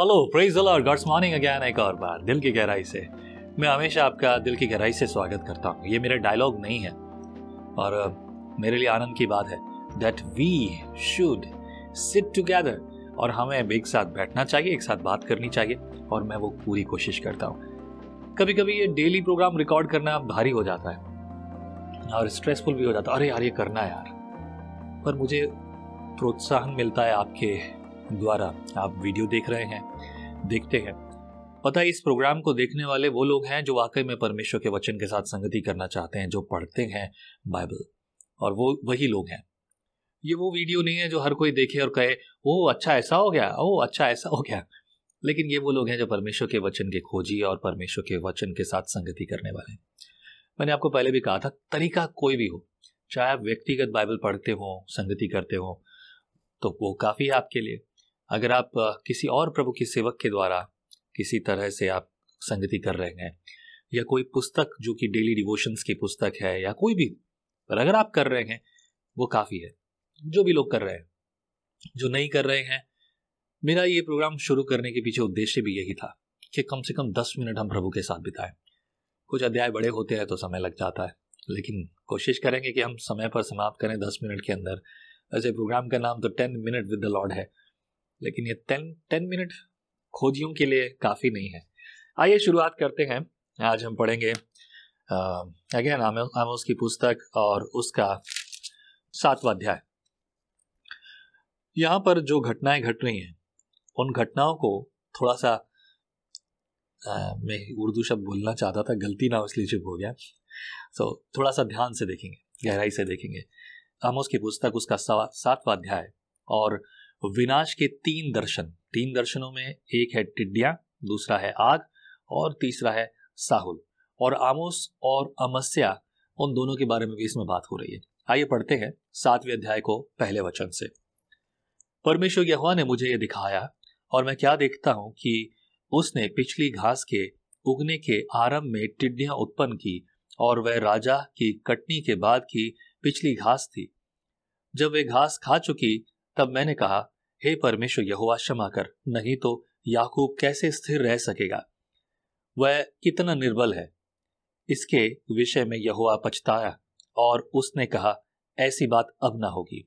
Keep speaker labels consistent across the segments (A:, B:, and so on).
A: hello praise और God's morning again एक और बार दिल की गहराई से मैं हमेशा आपका दिल की गहराई से स्वागत करता हूँ ये मेरा डायलॉग नहीं है और मेरे लिए आनंद की बात है that we should sit together और हमें एक साथ बैठना चाहिए एक साथ बात करनी चाहिए और मैं वो पूरी कोशिश करता हूँ कभी कभी ये डेली प्रोग्राम रिकॉर्ड करना भारी हो जाता है और स्ट्रेसफुल भी हो जाता है अरे यार ये करना है यार पर मुझे प्रोत्साहन मिलता है आपके द्वारा आप वीडियो देख रहे हैं देखते हैं पता है इस प्रोग्राम को देखने वाले वो लोग हैं जो वाकई में परमेश्वर के वचन के साथ संगति करना चाहते हैं जो पढ़ते हैं बाइबल और वो वही लोग हैं ये वो वीडियो नहीं है जो हर कोई देखे और कहे ओ अच्छा ऐसा हो गया ओ अच्छा ऐसा हो गया लेकिन ये वो लोग हैं जो परमेश्वर के वचन के खोजी और परमेश्वर के वचन के साथ संगति करने वाले हैं मैंने आपको पहले भी कहा था तरीका कोई भी हो चाहे आप व्यक्तिगत बाइबल पढ़ते हो संगति करते हो तो वो काफ़ी है आपके लिए अगर आप किसी और प्रभु के सेवक के द्वारा किसी तरह से आप संगति कर रहे हैं या कोई पुस्तक जो कि डेली डिवोशंस की पुस्तक है या कोई भी पर अगर आप कर रहे हैं वो काफ़ी है जो भी लोग कर रहे हैं जो नहीं कर रहे हैं मेरा ये प्रोग्राम शुरू करने के पीछे उद्देश्य भी यही था कि कम से कम दस मिनट हम प्रभु के साथ बिताएं कुछ अध्याय बड़े होते हैं तो समय लग जाता है लेकिन कोशिश करेंगे कि हम समय पर समाप्त करें दस मिनट के अंदर ऐसे प्रोग्राम का नाम तो ten minute with the Lord है लेकिन ये टेन टेन मिनट खोजियों के लिए काफ़ी नहीं है आइए शुरुआत करते हैं आज हम पढ़ेंगे अगेन आमोस की पुस्तक और उसका सातवा अध्याय यहाँ पर जो घटनाएं घट रही हैं उन घटनाओं को थोड़ा सा आ, मैं उर्दू शब्द बोलना चाहता था गलती ना इसलिए चुप हो गया सो so, थोड़ा सा ध्यान से देखेंगे गहराई से देखेंगे आमोस की पुस्तक उसका सातवा अध्याय और विनाश के तीन दर्शन तीन दर्शनों में एक है टिड्डिया दूसरा है आग और तीसरा है साहुल और आमोस और अमस्या उन दोनों के बारे में भी इसमें बात हो रही है आइए पढ़ते हैं सातवें अध्याय को पहले वचन से परमेश्वर यहुआ ने मुझे ये दिखाया और मैं क्या देखता हूं कि उसने पिछली घास के उगने के आरंभ में टिड्डियां उत्पन्न की और वह राजा की कटनी के बाद की पिछली घास थी जब वे घास खा चुकी तब मैंने कहा हे परमेश्वर यहुआ क्षमा कर नहीं तो याकूब कैसे स्थिर रह सकेगा वह कितना निर्बल है इसके विषय में यहुआ पछताया और उसने कहा ऐसी बात अब ना होगी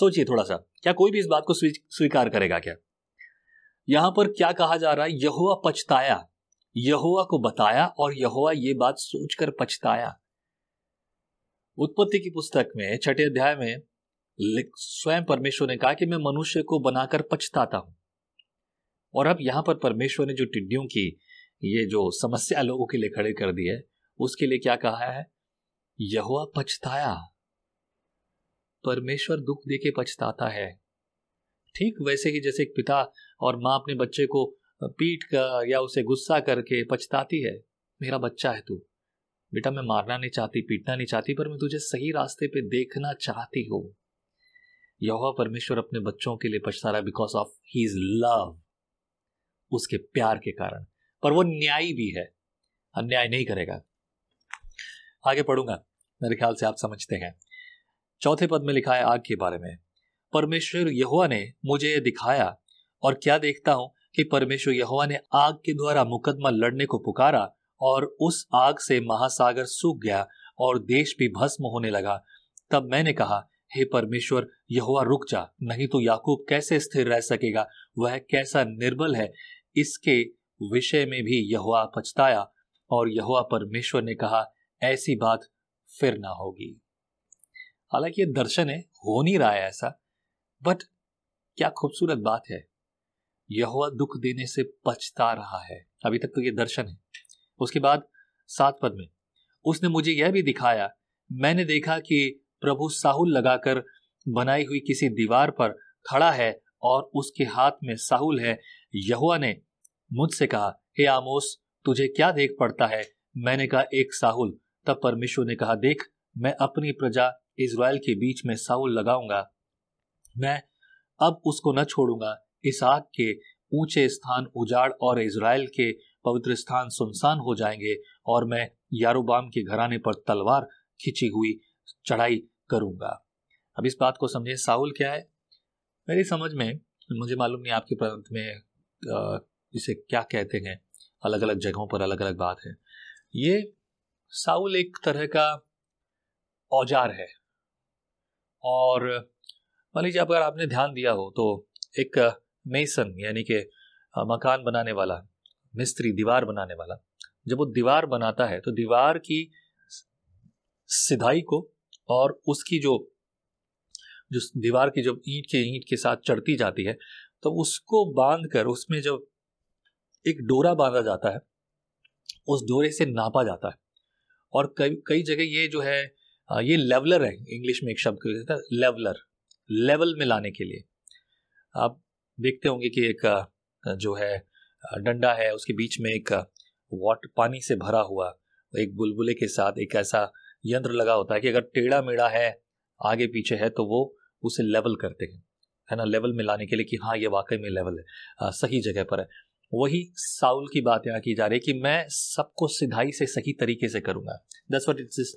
A: सोचिए थोड़ा सा क्या कोई भी इस बात को स्वीकार करेगा क्या यहां पर क्या कहा जा रहा है यहुआ पछताया यहुआ को बताया और यहुआ ये बात सोचकर पछताया उत्पत्ति की पुस्तक में छठे अध्याय में स्वयं परमेश्वर ने कहा कि मैं मनुष्य को बनाकर पछताता हूं और अब यहाँ पर परमेश्वर ने जो टिड्डियों की ये जो समस्या लोगों के लिए खड़े कर दी है उसके लिए क्या कहा है यहुआ पछताया परमेश्वर दुख दे के पछताता है ठीक वैसे ही जैसे एक पिता और माँ अपने बच्चे को पीट कर या उसे गुस्सा करके पछताती है मेरा बच्चा है तू बेटा मैं मारना नहीं चाहती पीटना नहीं चाहती पर मैं तुझे सही रास्ते पे देखना चाहती हूँ यहोवा परमेश्वर अपने बच्चों के लिए पछता रहा बिकॉज ऑफ इज लव उसके प्यार के कारण पर वो न्यायी भी है अन्याय नहीं करेगा आगे पढ़ूंगा मेरे ख्याल से आप समझते हैं चौथे पद में लिखा है आग के बारे में परमेश्वर यहुआ ने मुझे यह दिखाया और क्या देखता हूं कि परमेश्वर यहुआ ने आग के द्वारा मुकदमा लड़ने को पुकारा और उस आग से महासागर सूख गया और देश भी भस्म होने लगा तब मैंने कहा हे परमेश्वर यहुआ रुक जा नहीं तो याकूब कैसे स्थिर रह सकेगा वह कैसा निर्बल है इसके विषय में भी यहुआ पछताया और यहुआ परमेश्वर ने कहा ऐसी बात फिर ना होगी हालांकि ये दर्शन है हो नहीं रहा है ऐसा बट क्या खूबसूरत बात है यहुआ दुख देने से पछता रहा है अभी तक तो ये दर्शन है उसके बाद सात पद में उसने मुझे यह भी दिखाया मैंने देखा कि प्रभु साहुल लगाकर बनाई हुई किसी दीवार पर खड़ा है और उसके हाथ में साहुल है यहुआ ने मुझसे कहा हे आमोस तुझे क्या देख पड़ता है मैंने कहा एक साहुल तब परमेश्वर ने कहा देख मैं अपनी प्रजा इसराइल के बीच में साहुल लगाऊंगा मैं अब उसको न छोड़ूंगा इसहाक के ऊंचे स्थान उजाड़ और इसराइल के पवित्र स्थान सुनसान हो जाएंगे और मैं यारोबाम के घराने पर तलवार खिंची हुई चढ़ाई करूंगा अब इस बात को समझे साउल क्या है मेरी समझ में मुझे मालूम नहीं आपके प्रांत में इसे क्या कहते हैं अलग अलग जगहों पर अलग अलग बात है ये साउल एक तरह का औजार है और मान लीजिए अगर आपने ध्यान दिया हो तो एक मेसन यानी कि मकान बनाने वाला मिस्त्री दीवार बनाने वाला जब वो दीवार बनाता है तो दीवार की सिधाई को और उसकी जो जो दीवार की जब ईंट के ईंट के साथ चढ़ती जाती है तो उसको बांध कर उसमें जब एक डोरा बांधा जाता है उस डोरे से नापा जाता है और कई कई जगह ये जो है ये लेवलर है इंग्लिश में एक शब्द कह देता है लेवलर लेवल में लाने के लिए आप देखते होंगे कि एक जो है डंडा है उसके बीच में एक वाट पानी से भरा हुआ एक बुलबुले के साथ एक ऐसा यंत्र लगा होता है कि अगर टेढ़ा मेढ़ा है आगे पीछे है तो वो उसे लेवल करते हैं है ना लेवल में लाने के लिए कि हाँ ये वाकई में लेवल है आ, सही जगह पर है वही साउल की बात यहाँ की जा रही है कि मैं सबको सिधाई से सही तरीके से करूँगा this what it's is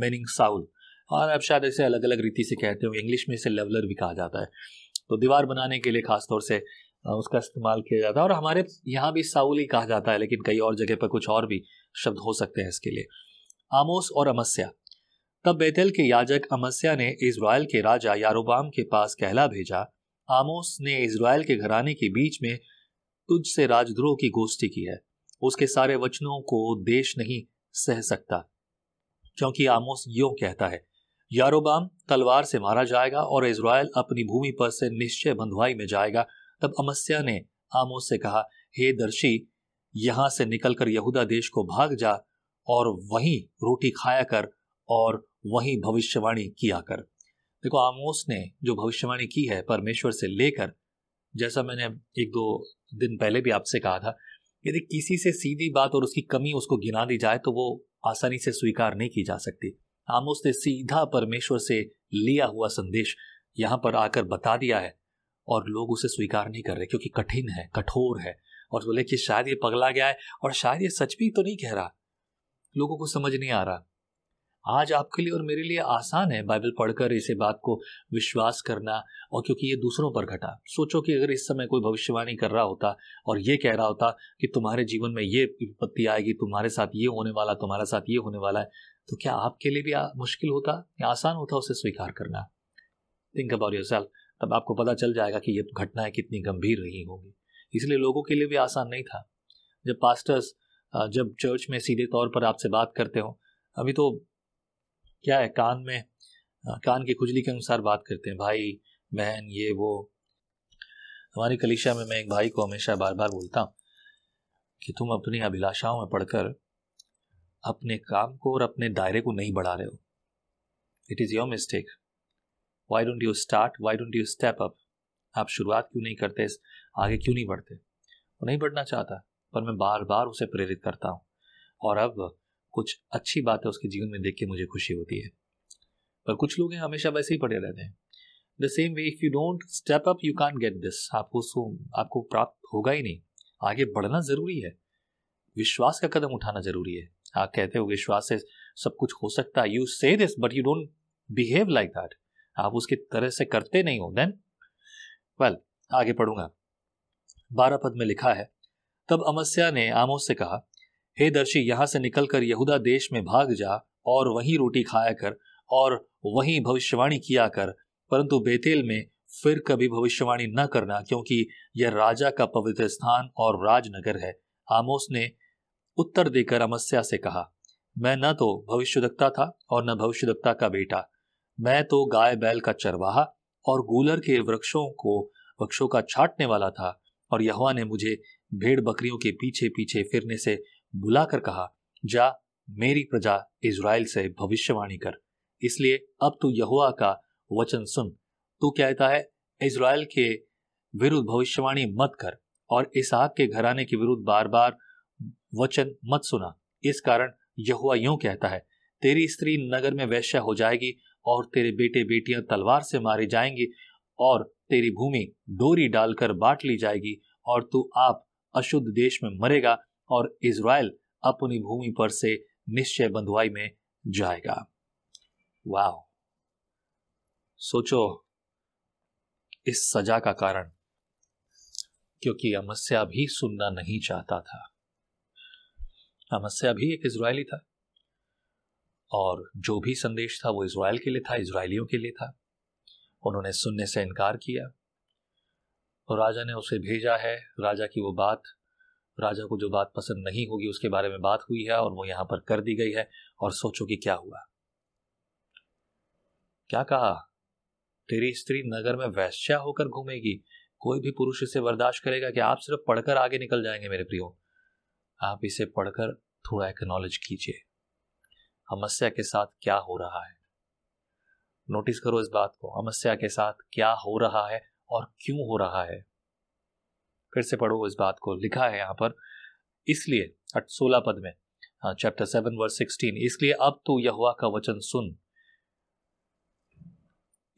A: meaning Saul और अब शायद इसे अलग अलग रीति से कहते हो इंग्लिश में इसे लेवलर भी कहा जाता है तो दीवार बनाने के लिए खासतौर से उसका इस्तेमाल किया जाता है और हमारे यहाँ भी साउल ही कहा जाता है लेकिन कई और जगह पर कुछ और भी शब्द हो सकते हैं इसके लिए आमोस और अमस्या तब बेतल के याजक अमस्या ने इसराइल के राजा यारोबाम के पास कहला भेजा आमोस ने इसराइल के घराने के बीच में तुझसे राजद्रोह की गोष्ठी की है उसके सारे वचनों को देश नहीं सह सकता क्योंकि आमोस यो कहता है यारोबाम तलवार से मारा जाएगा और इसराइल अपनी भूमि पर से निश्चय बंधुआई में जाएगा तब अमस्या ने आमोस से कहा हे दर्शी यहां से निकलकर यहूदा देश को भाग जा और वहीं रोटी खाया कर और वहीं भविष्यवाणी किया कर देखो आमोस ने जो भविष्यवाणी की है परमेश्वर से लेकर जैसा मैंने एक दो दिन पहले भी आपसे कहा था यदि किसी से सीधी बात और उसकी कमी उसको गिना दी जाए तो वो आसानी से स्वीकार नहीं की जा सकती आमोस ने सीधा परमेश्वर से लिया हुआ संदेश यहाँ पर आकर बता दिया है और लोग उसे स्वीकार नहीं कर रहे क्योंकि कठिन है कठोर है और बोले कि शायद ये पगला गया है और शायद ये सच भी तो नहीं कह रहा लोगों को समझ नहीं आ रहा आज आपके लिए और मेरे लिए आसान है बाइबल पढ़कर इसे बात को विश्वास करना और क्योंकि ये दूसरों पर घटा सोचो कि अगर इस समय कोई भविष्यवाणी कर रहा होता और ये कह रहा होता कि तुम्हारे जीवन में ये विपत्ति आएगी तुम्हारे साथ ये होने वाला तुम्हारे साथ ये होने वाला है तो क्या आपके लिए भी मुश्किल होता या आसान होता उसे स्वीकार करना थिंक अबाउट योर सेल्फ तब आपको पता चल जाएगा कि ये घटनाएं कितनी गंभीर रही होंगी इसलिए लोगों के लिए भी आसान नहीं था जब पास्टर्स जब चर्च में सीधे तौर पर आपसे बात करते हो अभी तो क्या है कान में कान की खुजली के अनुसार बात करते हैं भाई बहन ये वो हमारी कलिशा में मैं एक भाई को हमेशा बार बार बोलता हूँ कि तुम अपनी अभिलाषाओं में पढ़कर अपने काम को और अपने दायरे को नहीं बढ़ा रहे हो it is your mistake why don't you start why don't you step up आप शुरुआत क्यों नहीं करते आगे क्यों नहीं बढ़ते वो नहीं बढ़ना चाहता पर मैं बार बार उसे प्रेरित करता हूँ और अब कुछ अच्छी बातें उसके जीवन में देख के मुझे खुशी होती है पर कुछ लोग हैं हमेशा वैसे ही पढ़े रहते हैं the same way if you don't step up you can get this आपको सो आपको प्राप्त होगा ही नहीं आगे बढ़ना ज़रूरी है विश्वास का कदम उठाना ज़रूरी है आप कहते हो विश्वास से सब कुछ हो सकता है you say this but you don't behave like that आप उसकी तरह से करते नहीं हो देन वेल आगे पढ़ूंगा बारह पद में लिखा है तब अमस्या ने आमोस से कहा हे दर्शी यहां से निकलकर यहूदा देश में भाग जा और वहीं रोटी खाया कर और वहीं भविष्यवाणी किया कर परंतु बेतेल में फिर कभी भविष्यवाणी न करना क्योंकि यह राजा का पवित्र स्थान और राजनगर है आमोस ने उत्तर देकर अमस्या से कहा मैं न तो भविष्यदक्ता था और न भविष्यदक्ता का बेटा मैं तो गाय बैल का चरवाहा और गूलर के वृक्षों को वृक्षों का छाटने वाला था और यहा ने मुझे भेड़ बकरियों के पीछे पीछे फिरने से बुलाकर कहा जा मेरी प्रजा इज़राइल से भविष्यवाणी कर इसलिए अब तू यहुआ का वचन सुन तू कहता है इज़राइल के विरुद्ध भविष्यवाणी मत कर और इसहाक के घराने के विरुद्ध बार बार वचन मत सुना इस कारण यहुआ यूं कहता है तेरी स्त्री नगर में वैश्य हो जाएगी और तेरे बेटे बेटियां तलवार से मारे जाएंगे और तेरी भूमि डोरी डालकर बांट ली जाएगी और तू आप अशुद्ध देश में मरेगा और इज़राइल अपनी भूमि पर से निश्चय बंधुआई में जाएगा वाह सोचो इस सजा का कारण क्योंकि अमस्या भी सुनना नहीं चाहता था अमस्या भी एक इसराइली था और जो भी संदेश था वो इसराइल के लिए था इसराइलियों के लिए था उन्होंने सुनने से इनकार किया और राजा ने उसे भेजा है राजा की वो बात राजा को जो बात पसंद नहीं होगी उसके बारे में बात हुई है और वो यहाँ पर कर दी गई है और सोचो कि क्या हुआ क्या कहा तेरी स्त्री नगर में वैश्या होकर घूमेगी कोई भी पुरुष इसे बर्दाश्त करेगा कि आप सिर्फ पढ़कर आगे निकल जाएंगे मेरे प्रियो आप इसे पढ़कर थोड़ा एक्नॉलेज कीजिए अमस्या के साथ क्या हो रहा है नोटिस करो इस बात को अमस्या के साथ क्या हो रहा है और क्यों हो रहा है फिर से पढ़ो इस बात को लिखा है यहां पर इसलिए सोलह पद में चैप्टर सेवन वर्स सिक्सटीन इसलिए अब तू तो यहुआ का वचन सुन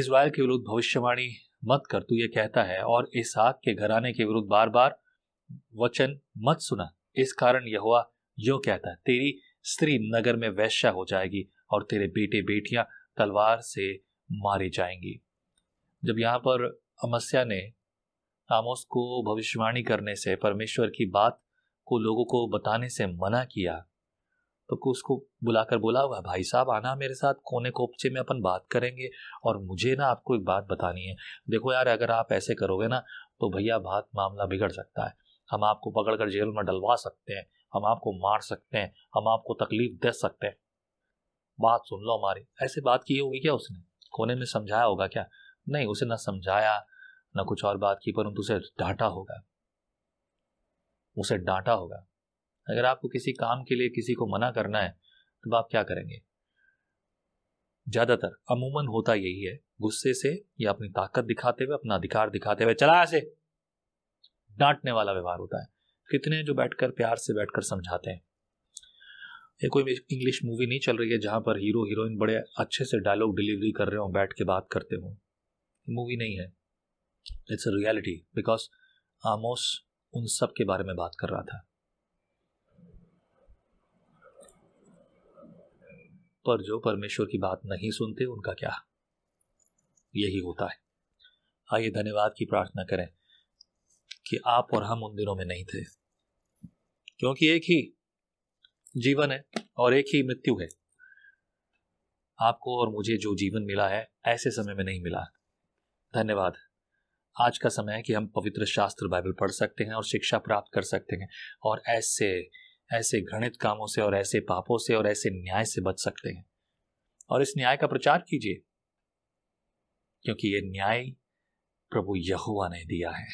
A: इसराइल के विरुद्ध भविष्यवाणी मत कर तू ये कहता है और इसहाक के घराने के विरुद्ध बार बार वचन मत सुना इस कारण यहुआ यो कहता है तेरी स्त्री नगर में वैश्या हो जाएगी और तेरे बेटे बेटियां तलवार से मारे जाएंगी जब यहाँ पर अमस्या ने आमोस को भविष्यवाणी करने से परमेश्वर की बात को लोगों को बताने से मना किया तो उसको बुलाकर बोला हुआ भाई साहब आना मेरे साथ कोने कोपचे में अपन बात करेंगे और मुझे ना आपको एक बात बतानी है देखो यार अगर आप ऐसे करोगे ना तो भैया बात मामला बिगड़ सकता है हम आपको पकड़ कर जेल में डलवा सकते हैं हम आपको मार सकते हैं हम आपको तकलीफ दे सकते हैं बात सुन लो हमारी ऐसे बात की होगी क्या उसने कोने में समझाया होगा क्या नहीं उसे ना समझाया ना कुछ और बात की परंतु उसे डांटा होगा उसे डांटा होगा अगर आपको किसी काम के लिए किसी को मना करना है तो आप क्या करेंगे ज्यादातर अमूमन होता यही है गुस्से से या अपनी ताकत दिखाते हुए अपना अधिकार दिखाते हुए चला ऐसे डांटने वाला व्यवहार होता है कितने जो बैठकर प्यार से बैठकर समझाते हैं ये कोई इंग्लिश मूवी नहीं चल रही है जहां पर हीरो हीरोइन बड़े अच्छे से डायलॉग डिलीवरी कर रहे हो बैठ के बात करते हो मूवी नहीं है it's a reality because Amos उन सब के बारे में बात कर रहा था पर जो परमेश्वर की बात नहीं सुनते उनका क्या यही होता है आइए धन्यवाद की प्रार्थना करें कि आप और हम उन दिनों में नहीं थे क्योंकि एक ही जीवन है और एक ही मृत्यु है आपको और मुझे जो जीवन मिला है ऐसे समय में नहीं मिला धन्यवाद आज का समय है कि हम पवित्र शास्त्र बाइबल पढ़ सकते हैं और शिक्षा प्राप्त कर सकते हैं और ऐसे ऐसे घृणित कामों से और ऐसे पापों से और ऐसे न्याय से बच सकते हैं और इस न्याय का प्रचार कीजिए क्योंकि ये न्याय प्रभु यहुआ ने दिया है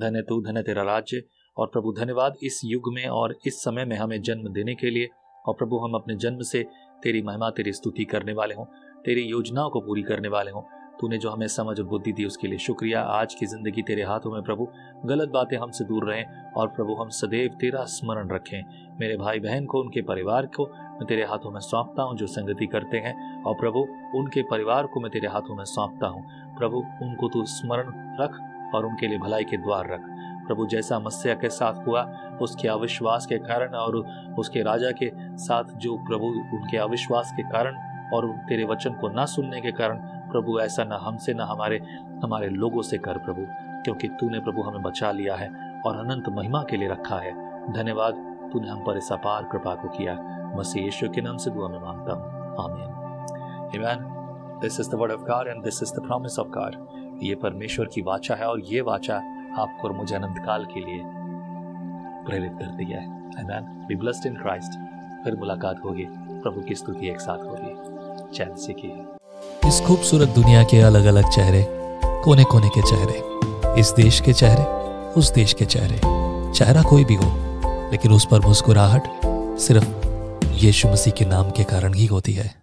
A: धन्य तू धन्य तेरा राज्य और प्रभु धन्यवाद इस युग में और इस समय में हमें जन्म देने के लिए और प्रभु हम अपने जन्म से तेरी महिमा तेरी स्तुति करने वाले हों तेरी योजनाओं को पूरी करने वाले हों तूने जो हमें समझ और बुद्धि दी उसके लिए शुक्रिया आज की ज़िंदगी तेरे हाथों में प्रभु गलत बातें हमसे दूर रहें और प्रभु हम सदैव तेरा स्मरण रखें मेरे भाई बहन को उनके परिवार को मैं तेरे हाथों में सौंपता हूँ जो संगति करते हैं और प्रभु उनके परिवार को मैं तेरे हाथों में सौंपता हूँ प्रभु उनको तू स्मरण रख और उनके लिए भलाई के द्वार रख प्रभु जैसा मत्स्या के साथ हुआ उसके अविश्वास के कारण और उसके राजा के साथ जो प्रभु उनके अविश्वास के कारण और तेरे वचन को ना सुनने के कारण प्रभु ऐसा ना हमसे ना हमारे हमारे लोगों से कर प्रभु क्योंकि तूने प्रभु हमें बचा लिया है और अनंत महिमा के लिए रखा है धन्यवाद तूने हम पर इस अपार कृपा को किया मसीह यीशु के नाम से दुआ में मांगता हूँ आमीन इमान this is the word of God and this is the promise of God ये परमेश्वर की वाचा है और ये वाचा आपको और मुझे अनंत काल के लिए प्रेरित कर दिया है amen be blessed in Christ फिर मुलाकात होगी प्रभु की स्तुति एक साथ होगी चैन से की इस खूबसूरत दुनिया के अलग अलग चेहरे कोने कोने के चेहरे इस देश के चेहरे उस देश के चेहरे चेहरा कोई भी हो लेकिन उस पर मुस्कुराहट सिर्फ यीशु मसीह के नाम के कारण ही होती है